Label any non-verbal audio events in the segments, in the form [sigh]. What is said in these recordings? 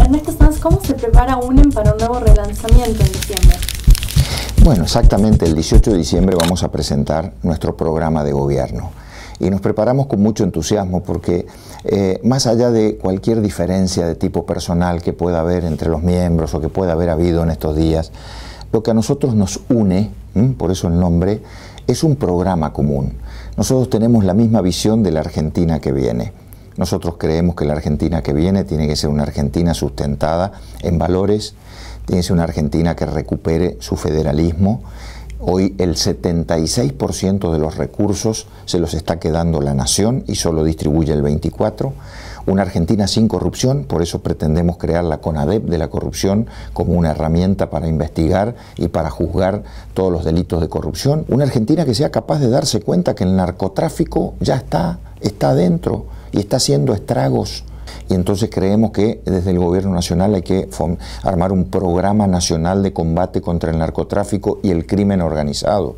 Ernesto Sanz, ¿cómo se prepara UNEM para un nuevo relanzamiento en diciembre? Bueno, exactamente, el 18 de diciembre vamos a presentar nuestro programa de gobierno y nos preparamos con mucho entusiasmo porque eh, más allá de cualquier diferencia de tipo personal que pueda haber entre los miembros o que pueda haber habido en estos días, lo que a nosotros nos une, por eso el nombre, es un programa común. Nosotros tenemos la misma visión de la Argentina que viene. Nosotros creemos que la Argentina que viene tiene que ser una Argentina sustentada en valores, tiene que ser una Argentina que recupere su federalismo. Hoy el 76% de los recursos se los está quedando la nación y solo distribuye el 24%. Una Argentina sin corrupción, por eso pretendemos crear la CONADEP de la corrupción como una herramienta para investigar y para juzgar todos los delitos de corrupción. Una Argentina que sea capaz de darse cuenta que el narcotráfico ya está, está adentro y está haciendo estragos. Y entonces creemos que desde el gobierno nacional hay que armar un programa nacional de combate contra el narcotráfico y el crimen organizado.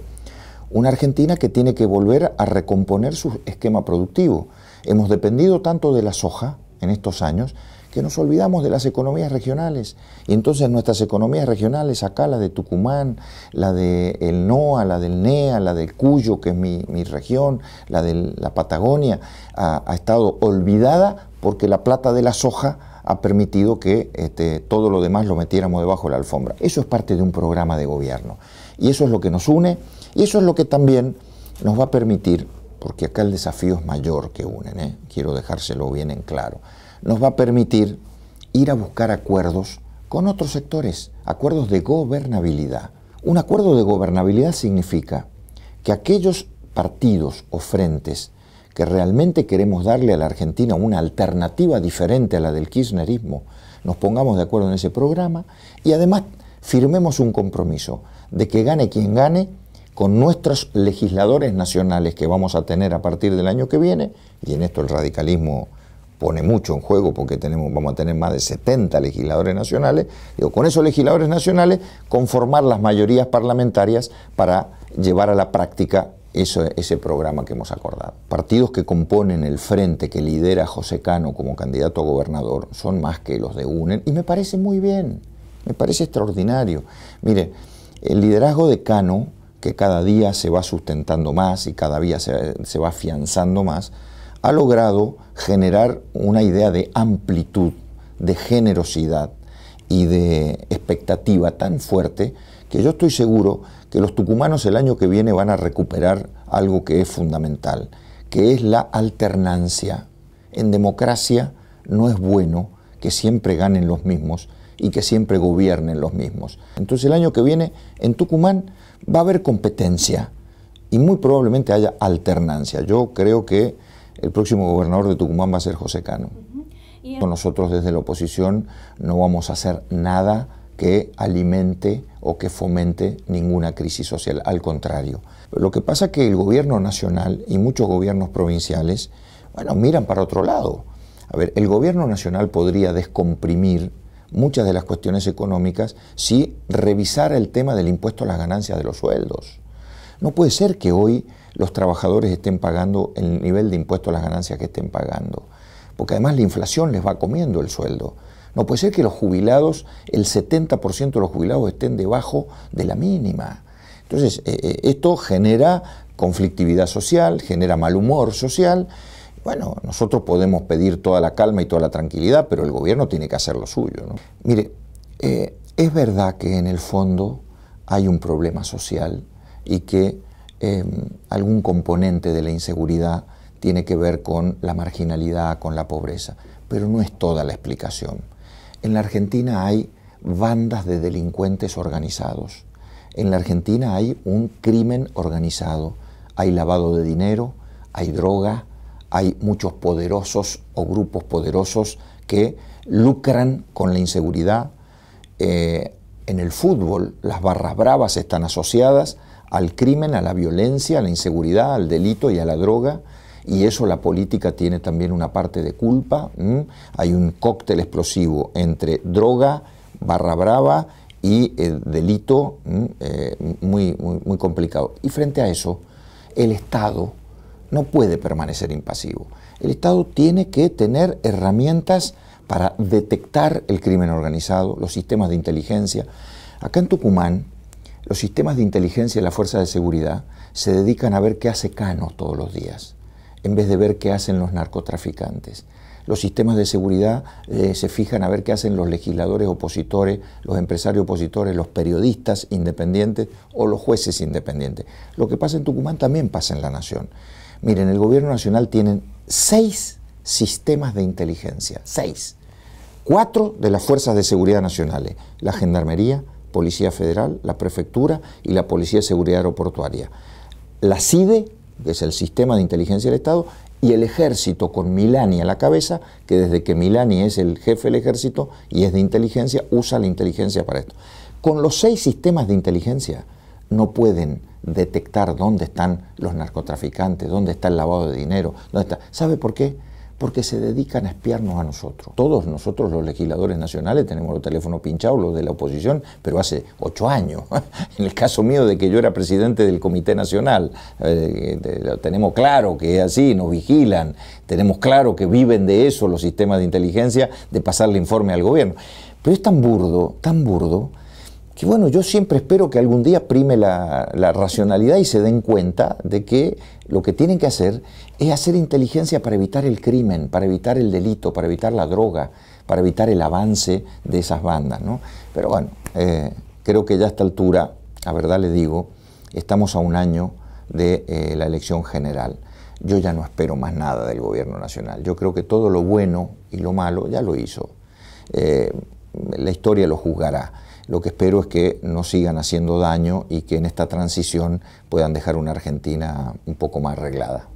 Una Argentina que tiene que volver a recomponer su esquema productivo. Hemos dependido tanto de la soja en estos años que nos olvidamos de las economías regionales. Y entonces nuestras economías regionales, acá la de Tucumán, la de el NOA, la del NEA, la del Cuyo, que es mi, región, la de la Patagonia, ha, estado olvidada porque la plata de la soja ha permitido que este, todo lo demás lo metiéramos debajo de la alfombra. Eso es parte de un programa de gobierno. Y eso es lo que nos une y eso es lo que también nos va a permitir, porque acá el desafío es mayor que unen, ¿eh? quiero dejárselo bien en claro nos va a permitir ir a buscar acuerdos con otros sectores, acuerdos de gobernabilidad. Un acuerdo de gobernabilidad significa que aquellos partidos o frentes que realmente queremos darle a la Argentina una alternativa diferente a la del kirchnerismo, nos pongamos de acuerdo en ese programa y además firmemos un compromiso de que gane quien gane con nuestros legisladores nacionales que vamos a tener a partir del año que viene, y en esto el radicalismo pone mucho en juego porque tenemos, vamos a tener más de 70 legisladores nacionales, digo, con esos legisladores nacionales conformar las mayorías parlamentarias para llevar a la práctica ese programa que hemos acordado. Partidos que componen el frente que lidera José Cano como candidato a gobernador son más que los de UNEN y me parece muy bien, me parece extraordinario. Mire, el liderazgo de Cano, que cada día se va sustentando más y cada día se va afianzando más, ha logrado generar una idea de amplitud, de generosidad y de expectativa tan fuerte que yo estoy seguro que los tucumanos el año que viene van a recuperar algo que es fundamental, que es la alternancia. En democracia no es bueno que siempre ganen los mismos y que siempre gobiernen los mismos. Entonces el año que viene en Tucumán va a haber competencia y muy probablemente haya alternancia. Yo creo que el próximo gobernador de Tucumán va a ser José Cano. Nosotros desde la oposición no vamos a hacer nada que alimente o que fomente ninguna crisis social, al contrario. Lo que pasa es que el gobierno nacional y muchos gobiernos provinciales, bueno, miran para otro lado. A ver, el gobierno nacional podría descomprimir muchas de las cuestiones económicas si revisara el tema del impuesto a las ganancias de los sueldos. No puede ser que hoy los trabajadores estén pagando el nivel de impuesto a las ganancias que estén pagando. Porque además la inflación les va comiendo el sueldo. No puede ser que los jubilados, el 70% de los jubilados estén debajo de la mínima. Entonces, eh, eh, esto genera conflictividad social, genera mal humor social. Bueno, nosotros podemos pedir toda la calma y toda la tranquilidad, pero el gobierno tiene que hacer lo suyo. Mire, eh, es verdad que en el fondo hay un problema social y que Em, algún componente de la inseguridad tiene que ver con la marginalidad, con la pobreza, pero no es toda la explicación. En la Argentina hay bandas de delincuentes organizados, en la Argentina hay un crimen organizado, hay lavado de dinero, hay droga, hay muchos poderosos o grupos poderosos que lucran con la inseguridad. Eh, en el fútbol las barras bravas están asociadas al crimen, a la violencia, a la inseguridad, al delito y a la droga. Y eso la política tiene también una parte de culpa. Hay un cóctel explosivo entre droga, barra brava y eh, delito eh, muy, muy complicado. Y frente a eso, el Estado no puede permanecer impasivo. El Estado tiene que tener herramientas para detectar el crimen organizado, los sistemas de inteligencia. Acá en Tucumán, los sistemas de inteligencia y las fuerzas de seguridad se dedican a ver qué hace Cano todos los días, en vez de ver qué hacen los narcotraficantes. Los sistemas de seguridad eh, se fijan a ver qué hacen los legisladores opositores, los empresarios opositores, los periodistas independientes o los jueces independientes. Lo que pasa en Tucumán también pasa en la nación. Miren, el gobierno nacional tiene seis sistemas de inteligencia, seis. Cuatro de las fuerzas de seguridad nacionales, la gendarmería, Policía Federal, la Prefectura y la Policía de Seguridad Aeroportuaria. La CIDE, que es el Sistema de Inteligencia del Estado, y el ejército con Milani a la cabeza, que desde que Milani es el jefe del ejército y es de inteligencia, usa la inteligencia para esto. Con los seis sistemas de inteligencia no pueden detectar dónde están los narcotraficantes, dónde está el lavado de dinero, dónde está. ¿Sabe por qué? porque se dedican a espiarnos a nosotros. Todos nosotros los legisladores nacionales tenemos los teléfonos pinchados, los de la oposición, pero hace ocho años. [laughs] En el caso mío de que yo era presidente del Comité Nacional, eh, tenemos claro que es así, nos vigilan, tenemos claro que viven de eso los sistemas de inteligencia, de pasarle informe al gobierno. Pero es tan burdo, tan burdo, que bueno, yo siempre espero que algún día prime la, racionalidad y se den cuenta de que lo que tienen que hacer es hacer inteligencia para evitar el crimen, para evitar el delito, para evitar la droga, para evitar el avance de esas bandas. Pero bueno, eh, creo que ya a esta altura, a verdad le digo, estamos a un año de eh, la elección general. Yo ya no espero más nada del gobierno nacional. Yo creo que todo lo bueno y lo malo ya lo hizo. Eh, la historia lo juzgará. Lo que espero es que no sigan haciendo daño y que en esta transición puedan dejar una Argentina un poco más arreglada.